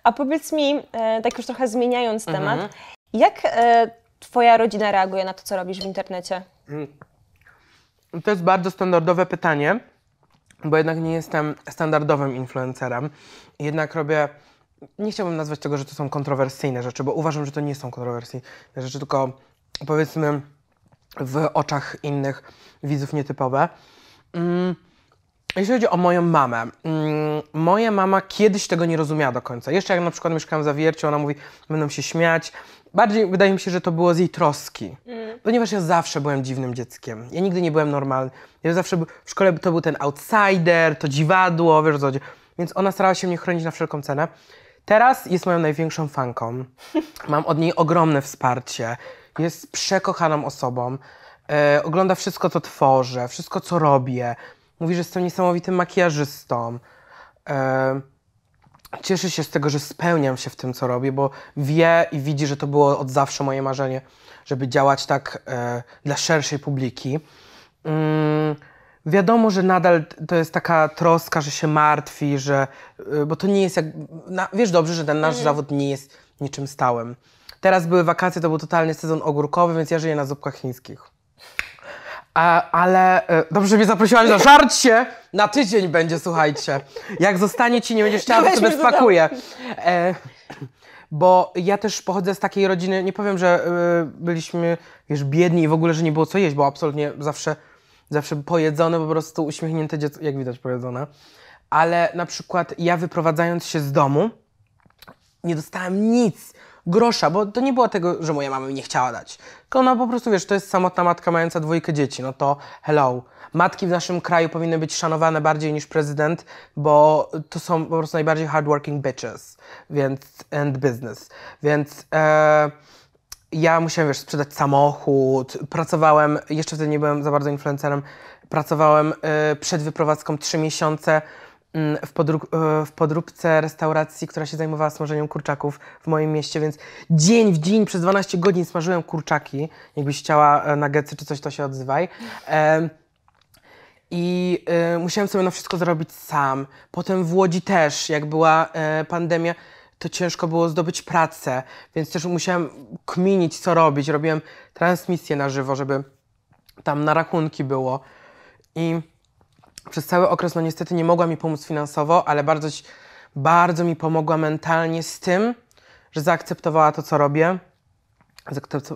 A powiedz mi, e, tak już trochę zmieniając mhm. temat, jak e, Twoja rodzina reaguje na to, co robisz w internecie? Mm. To jest bardzo standardowe pytanie bo jednak nie jestem standardowym influencerem. Jednak robię. Nie chciałbym nazwać tego, że to są kontrowersyjne rzeczy, bo uważam, że to nie są kontrowersyjne rzeczy, tylko powiedzmy w oczach innych widzów nietypowe. Mm. Jeśli chodzi o moją mamę, mm, moja mama kiedyś tego nie rozumiała do końca. Jeszcze jak na przykład mieszkałam w Zawierciu, ona mówi, będą się śmiać, Bardziej wydaje mi się, że to było z jej troski, mm. ponieważ ja zawsze byłem dziwnym dzieckiem. Ja nigdy nie byłem normalny. Ja zawsze był, w szkole to był ten outsider, to dziwadło, wiesz co chodzi. Więc ona starała się mnie chronić na wszelką cenę. Teraz jest moją największą fanką. Mam od niej ogromne wsparcie. Jest przekochaną osobą. E, ogląda wszystko, co tworzę, wszystko, co robię. Mówi, że jestem niesamowitym makijażystą. E, cieszy się z tego, że spełniam się w tym, co robię, bo wie i widzi, że to było od zawsze moje marzenie, żeby działać tak e, dla szerszej publiki. Mm, wiadomo, że nadal to jest taka troska, że się martwi, że, e, bo to nie jest jak, na, wiesz dobrze, że ten nasz mhm. zawód nie jest niczym stałym. Teraz były wakacje, to był totalny sezon ogórkowy, więc ja żyję na zupkach chińskich. E, ale e, dobrze że mnie zaprosiłaś na żarcie. Na tydzień będzie, słuchajcie. Jak zostanie ci, nie będziesz chciała, to sobie spakuję. E, bo ja też pochodzę z takiej rodziny, nie powiem, że y, byliśmy wiesz, biedni i w ogóle, że nie było co jeść, bo absolutnie zawsze, zawsze pojedzone, po prostu uśmiechnięte dziecko, jak widać pojedzone. Ale na przykład ja wyprowadzając się z domu, nie dostałem nic grosza, bo to nie było tego, że moja mama mi nie chciała dać. Tylko ona po prostu, wiesz, to jest samotna matka mająca dwójkę dzieci, no to hello. Matki w naszym kraju powinny być szanowane bardziej niż prezydent, bo to są po prostu najbardziej hardworking bitches, więc, and business. Więc... E ja musiałem, wiesz, sprzedać samochód, pracowałem, jeszcze wtedy nie byłem za bardzo influencerem, pracowałem e, przed wyprowadzką trzy miesiące Mm, w, podru- e, w podróbce restauracji, która się zajmowała smażeniem kurczaków w moim mieście, więc dzień w dzień przez 12 godzin smażyłem kurczaki. Jakbyś chciała e, gecy czy coś, to się odzywaj. E, i e, musiałem sobie na wszystko zarobić sam. Potem w Łodzi też, jak była e, pandemia, to ciężko było zdobyć pracę, więc też musiałem kminić, co robić. Robiłem transmisję na żywo, żeby tam na rachunki było. I przez cały okres, no niestety nie mogła mi pomóc finansowo, ale bardzo, bardzo mi pomogła mentalnie z tym, że zaakceptowała to, co robię,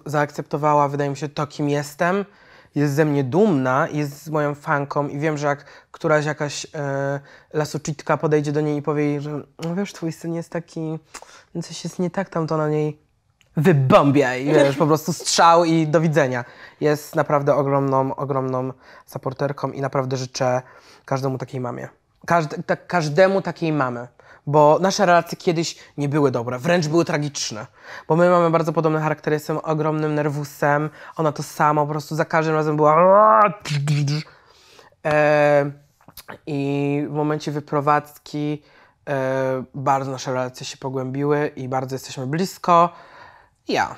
zaakceptowała, wydaje mi się, to, kim jestem, jest ze mnie dumna, jest moją fanką i wiem, że jak któraś jakaś e, lasuczytka podejdzie do niej i powie że no wiesz, twój syn jest taki, no coś jest nie tak tam, to na niej wybombiaj, wiesz, po prostu strzał i do widzenia. Jest naprawdę ogromną, ogromną supporterką i naprawdę życzę każdemu takiej mamie. ta, każdemu takiej mamy. Bo nasze relacje kiedyś nie były dobre, wręcz były tragiczne. Bo my mamy bardzo podobny charakter, jestem ogromnym nerwusem, ona to samo, po prostu za każdym razem była... E, I w momencie wyprowadzki e, bardzo nasze relacje się pogłębiły i bardzo jesteśmy blisko. Ja.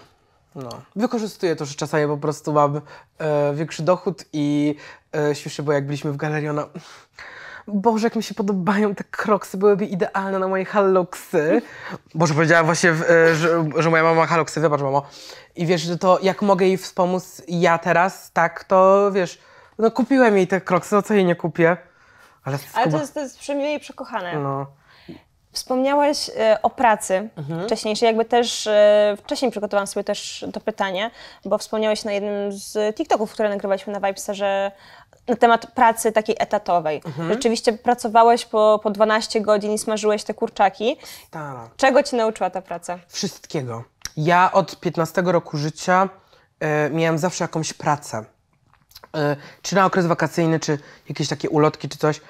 No. Wykorzystuję to, że czasami po prostu mam e, większy dochód i e, bo jak byliśmy w galerii, ona... Boże, jak mi się podobają te kroksy, byłyby idealne na moje haloksy. Boże, powiedziała właśnie, e, że, że moja mama ma wybacz mamo. I wiesz, że to jak mogę jej wspomóc ja teraz, tak, to wiesz, no kupiłem jej te kroksy, no co jej nie kupię. Ale, Ale to, jest, to jest przy przekochane. No. Wspomniałaś e, o pracy mhm. wcześniejszej, jakby też e, wcześniej przygotowałam sobie też to pytanie, bo wspomniałeś na jednym z TikToków, które nagrywaliśmy na Vibesa, że na temat pracy takiej etatowej. Mhm. Rzeczywiście pracowałeś po, po 12 godzin i smażyłeś te kurczaki. Stara. Czego ci nauczyła ta praca? Wszystkiego. Ja od 15 roku życia y, e, miałam zawsze jakąś pracę. Y, czy na okres wakacyjny, czy jakieś takie ulotki, czy coś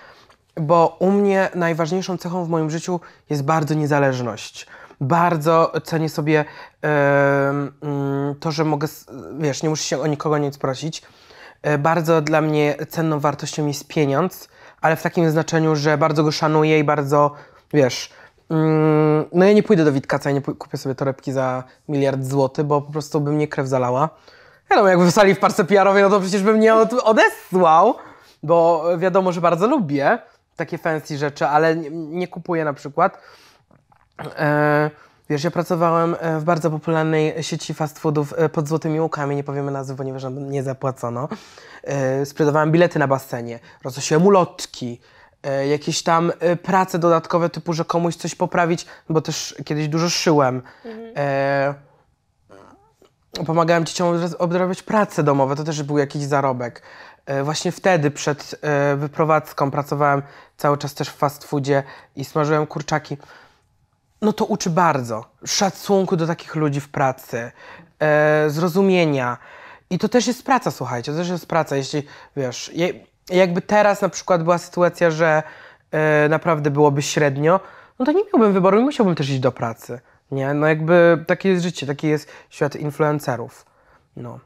bo u mnie najważniejszą cechą w moim życiu jest bardzo niezależność. Bardzo cenię sobie yy, to, że mogę, wiesz, nie muszę się o nikogo nic prosić. Yy, bardzo dla mnie cenną wartością jest pieniądz, ale w takim znaczeniu, że bardzo go szanuję i bardzo, wiesz, yy, no ja nie pójdę do Witkaca i ja nie kupię sobie torebki za miliard złotych, bo po prostu by mnie krew zalała. Wiadomo, jakby wysłali w parce pr no to przecież bym nie odesłał, bo wiadomo, że bardzo lubię, takie fancy rzeczy, ale nie, nie kupuję na przykład. E, wiesz, ja pracowałem e, w bardzo popularnej sieci fast foodów e, pod Złotymi Łukami, nie powiemy nazwy, ponieważ nam nie zapłacono. E, sprzedawałem bilety na basenie, roznosiłem ulotki, e, jakieś tam e, prace dodatkowe typu, że komuś coś poprawić, bo też kiedyś dużo szyłem. Mhm pomagałem dzieciom odrabiać prace domowe, to też był jakiś zarobek. E, właśnie wtedy przed e, wyprowadzką pracowałem cały czas też w fast foodzie i smażyłem kurczaki. No to uczy bardzo szacunku do takich ludzi w pracy, e, zrozumienia. I to też jest praca, słuchajcie, to też jest praca. Jeśli wiesz, jakby teraz na przykład była sytuacja, że naprawdę byłoby średnio, no to nie miałbym wyboru i musiałbym też iść do pracy. Nie, no jakby takie jest życie, taki jest świat influencerów. No.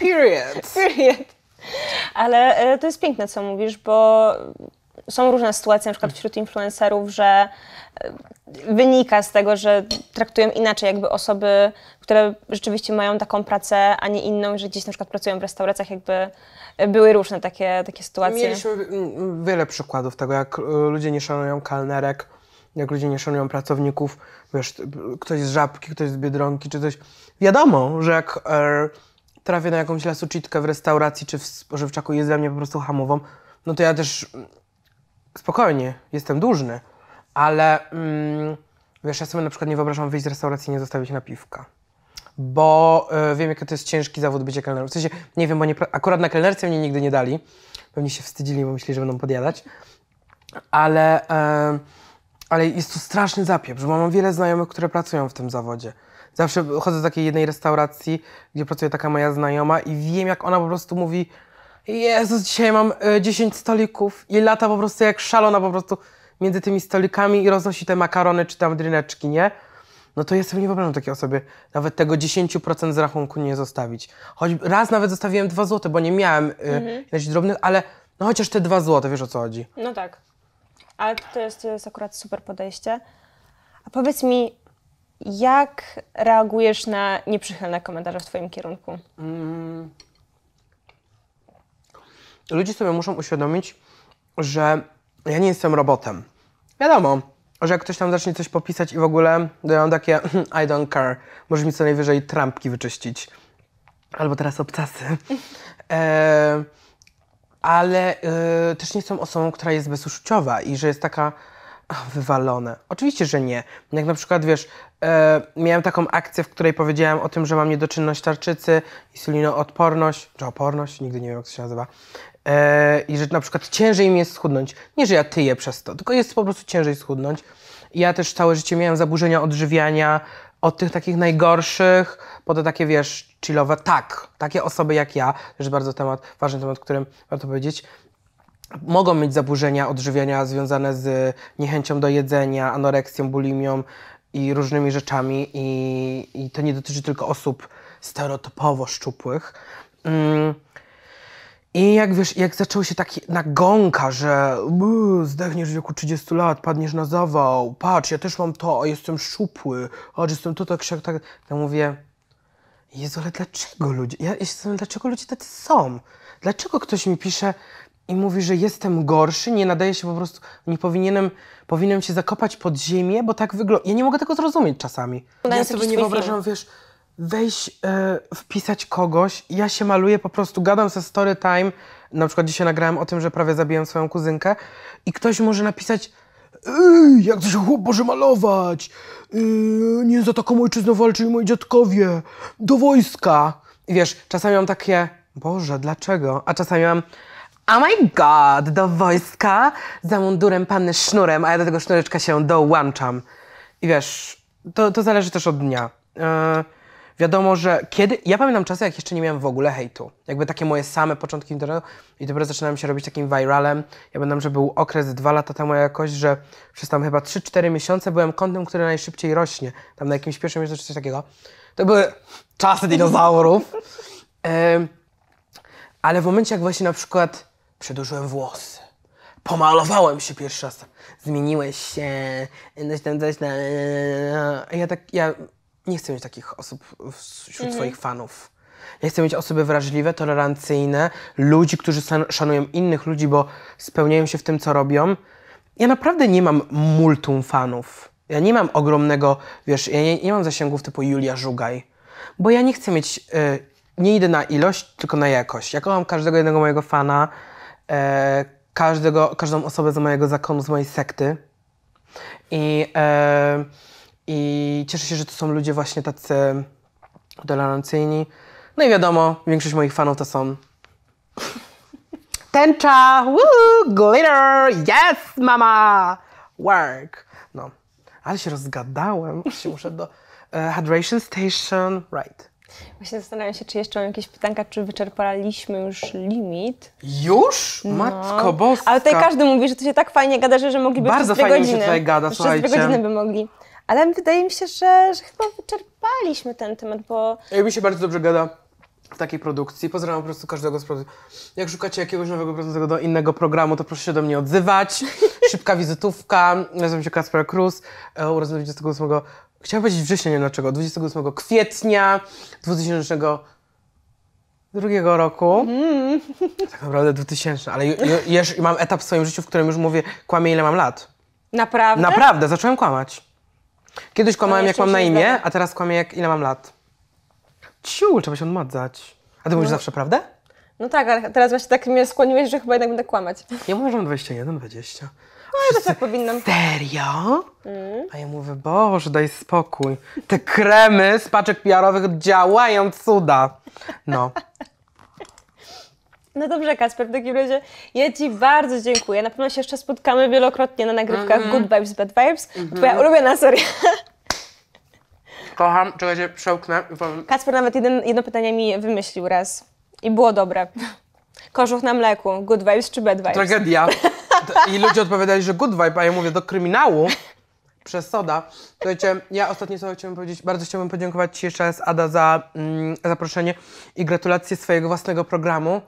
Period. Period. Ale e, to jest piękne, co mówisz, bo są różne sytuacje, na przykład wśród influencerów, że e, wynika z tego, że traktują inaczej jakby osoby, które rzeczywiście mają taką pracę, a nie inną, że gdzieś na przykład pracują w restauracjach, jakby e, były różne takie, takie sytuacje. Mieliśmy mm, wiele przykładów tego, jak ludzie nie szanują kalnerek, jak ludzie nie szanują pracowników, wiesz, ktoś z Żabki, ktoś z Biedronki, czy coś. Wiadomo, że jak... Er, trafię na jakąś lasoczitkę w restauracji czy w spożywczaku jest dla mnie po prostu hamową, no to ja też mm, spokojnie, jestem dłużny, ale mm, wiesz, ja sobie na przykład nie wyobrażam wyjść z restauracji i nie zostawić napiwka. Bo y, wiem, jaki to jest ciężki zawód bycie kelnerem. W sensie, nie wiem, bo nie, akurat na kelnerce mnie nigdy nie dali. Pewnie się wstydzili, bo myśleli, że będą podjadać. Ale, y, ale jest to straszny zapieprz, bo mam wiele znajomych, które pracują w tym zawodzie. Zawsze chodzę do takiej jednej restauracji, gdzie pracuje taka moja znajoma i wiem, jak ona po prostu mówi Jezus, dzisiaj mam y, e, 10 stolików i lata po prostu jak szalona po prostu między tymi stolikami i roznosi te makarony czy tam dryneczki, nie? No to ja sobie nie wyobrażam takiej osobie nawet tego 10% z rachunku nie zostawić. Choć raz nawet zostawiłem 2 zł, bo nie miałem y, mhm. jakichś drobnych, ale no chociaż te 2 zł, wiesz o co chodzi. No tak. Ale to jest, to jest akurat super podejście. A powiedz mi, jak reagujesz na nieprzychylne komentarze w Twoim kierunku? Mm. Ludzie sobie muszą uświadomić, że ja nie jestem robotem. Wiadomo, że jak ktoś tam zacznie coś popisać i w ogóle dają takie I don't care, możesz mi co najwyżej trampki wyczyścić. Albo teraz obcasy. e, ale e, też nie jestem osobą, która jest bezuczuciowa i że jest taka wywalone. Oczywiście, że nie. Jak na przykład, wiesz, e, miałem taką akcję, w której powiedziałem o tym, że mam niedoczynność tarczycy, insulinoodporność, czy oporność, nigdy nie wiem, jak to się nazywa, e, i że na przykład ciężej mi jest schudnąć. Nie, że ja tyję przez to, tylko jest po prostu ciężej schudnąć. Ja też całe życie miałem zaburzenia odżywiania, od tych takich najgorszych, po to takie, wiesz, chillowe, tak, takie osoby jak ja, też bardzo temat, ważny temat, którym warto powiedzieć, mogą mieć zaburzenia odżywiania związane z niechęcią do jedzenia, anoreksją, bulimią i różnymi rzeczami, i, i to nie dotyczy tylko osób stereotypowo szczupłych. Mm. I jak wiesz, jak zaczęło się taki nagonka, że zdechniesz w wieku 30 lat, padniesz na zawał, patrz, ja też mam to, a jestem szczupły, a jestem to, tak, siak, tak, to mówię, Jezu, ale dlaczego ludzie, ja, ja się zastanawiam, dlaczego ludzie tacy są? Dlaczego ktoś mi pisze, i mówi, że jestem gorszy, nie nadaje się po prostu, nie powinienem, powinienem się zakopać pod ziemię, bo tak wygląda. Ja nie mogę tego zrozumieć czasami. Daj ja sobie nie wyobrażam, film. wiesz, wejść, e, wpisać kogoś, ja się maluję, po prostu gadam ze story time, na przykład dzisiaj nagrałem o tym, że prawie zabiłem swoją kuzynkę i ktoś może napisać Ej, jak to się chłop może malować? Ej, yy, nie za taką ojczyznę walczyli moi dziadkowie. Do wojska. I wiesz, czasami mam takie, Boże, dlaczego? A czasami mam, Oh my god, do wojska za mundurem panny sznurem, a ja do tego sznureczka się dołączam. I wiesz, to, to zależy też od dnia. Yy, wiadomo, że kiedy... Ja pamiętam czasy, jak jeszcze nie miałem w ogóle hejtu. Jakby takie moje same początki internetu i dopiero zaczynałem się robić takim viralem. Ja pamiętam, że był okres dwa lata temu jakoś, że przez tam chyba 3-4 miesiące byłem kontem, który najszybciej rośnie. Tam na jakimś pierwszym miesiącu czy coś takiego. To były czasy dinozaurów. Yy, ale w momencie, jak właśnie na przykład Przedłużyłem włosy. Pomalowałem się pierwszy raz. Zmieniłeś się. Coś tam, tam. Ja tak, ja nie chcę mieć takich osób wśród mhm. swoich fanów. Ja chcę mieć osoby wrażliwe, tolerancyjne, ludzi, którzy szanują innych ludzi, bo spełniają się w tym, co robią. Ja naprawdę nie mam multum fanów. Ja nie mam ogromnego, wiesz, ja nie, nie mam zasięgów typu Julia Żugaj, bo ja nie chcę mieć, y, nie idę na ilość, tylko na jakość. Ja kocham każdego jednego mojego fana, e, każdego, każdą osobę z mojego zakonu, z mojej sekty. I, e, I cieszę się, że to są ludzie właśnie tacy tolerancyjni. No i wiadomo, większość moich fanów to są tęcza, woo, glitter, yes mama, work. No, ale się rozgadałem, się muszę do e, hydration station, right. Właśnie zastanawiam się, czy jeszcze mam jakieś pytanka, czy wyczerpaliśmy już limit. Już? No. Matko boska. Ale tutaj każdy mówi, że to się tak fajnie gada, że mogliby Bardzo przez dwie fajnie Bardzo mi się tutaj gada, przez słuchajcie. Przez dwie godziny by mogli. Ale wydaje mi się, że, że chyba wyczerpaliśmy ten temat, bo... Ja mi się bardzo dobrze gada w takiej produkcji. Pozdrawiam po prostu każdego z produkcji. Jak szukacie jakiegoś nowego prowadzącego do innego programu, to proszę się do mnie odzywać. Szybka wizytówka. Nazywam się Kasper Cruz. Urodzony 28 Chciałam powiedzieć września, nie wiem dlaczego, 28 kwietnia 2002 roku. Mm. Tak naprawdę 2000, ale już mam etap w swoim życiu, w którym już mówię, kłamię ile mam lat. Naprawdę? Naprawdę, zacząłem kłamać. Kiedyś no, kłamałem jak mam na imię, a teraz kłamię jak ile mam lat. Ciu, trzeba się odmadzać. A ty mówisz no. zawsze prawdę? No tak, ale teraz właśnie tak mnie skłoniłeś, że chyba jednak będę kłamać. Ja mówię, że mam 21, 20. No, tak Serio? Mm. A ja mówię, Boże, daj spokój. Te kremy z paczek PR-owych działają cuda. No. No dobrze, Kasper, w takim razie ja Ci bardzo dziękuję. Na pewno się jeszcze spotkamy wielokrotnie na nagrywkach mm -hmm. Good Vibes, Bad Vibes. Mm -hmm. Twoja ulubiona seria. Kocham, czekajcie, przełknę. Kasper nawet jeden, jedno pytanie mi wymyślił raz i było dobre. Kożuch na mleku, Good Vibes czy Bad Vibes? Tragedia. I ludzie odpowiadali, że good vibe, a ja mówię, do kryminału przesoda. Słuchajcie, ja ostatnie słowo chciałbym powiedzieć. Bardzo chciałbym podziękować Ci jeszcze raz, Ada, za mm, zaproszenie i gratulacje swojego własnego programu.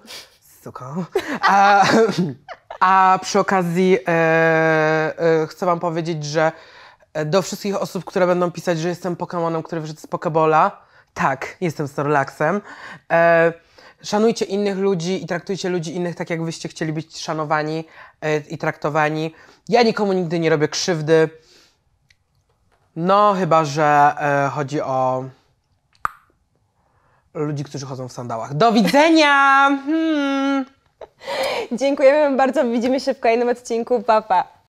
Suko. A, a przy okazji e, e, chcę Wam powiedzieć, że e, do wszystkich osób, które będą pisać, że jestem Pokemonem, który wyszedł z Pokebola, tak, jestem Snorlaxem. E, Szanujcie innych ludzi i traktujcie ludzi innych tak, jak wyście chcieli być szanowani e, i traktowani. Ja nikomu nigdy nie robię krzywdy. No, chyba, że e, chodzi o ludzi, którzy chodzą w sandałach. Do widzenia! Hmm. Dziękujemy bardzo. Widzimy się w kolejnym odcinku. Papa. Pa.